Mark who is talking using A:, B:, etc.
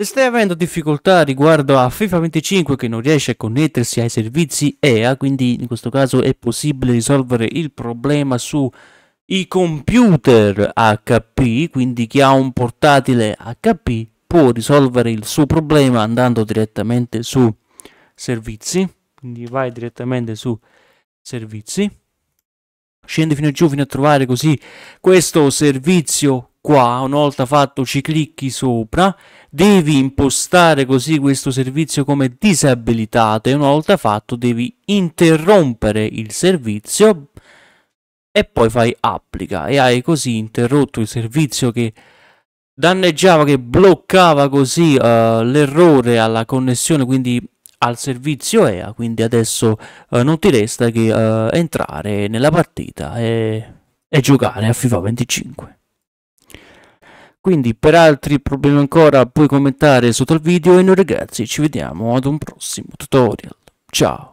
A: Se stai avendo difficoltà riguardo a FIFA 25 che non riesce a connettersi ai servizi EA, quindi in questo caso è possibile risolvere il problema sui computer HP, quindi chi ha un portatile HP può risolvere il suo problema andando direttamente su servizi, quindi vai direttamente su servizi, scendi fino giù fino a trovare così questo servizio qua, una volta fatto ci clicchi sopra, devi impostare così questo servizio come disabilitato e una volta fatto devi interrompere il servizio e poi fai applica e hai così interrotto il servizio che danneggiava, che bloccava così uh, l'errore alla connessione, quindi al servizio EA, quindi adesso uh, non ti resta che uh, entrare nella partita e, e giocare a FIFA 25. Quindi per altri problemi ancora puoi commentare sotto il video e noi ragazzi ci vediamo ad un prossimo tutorial. Ciao!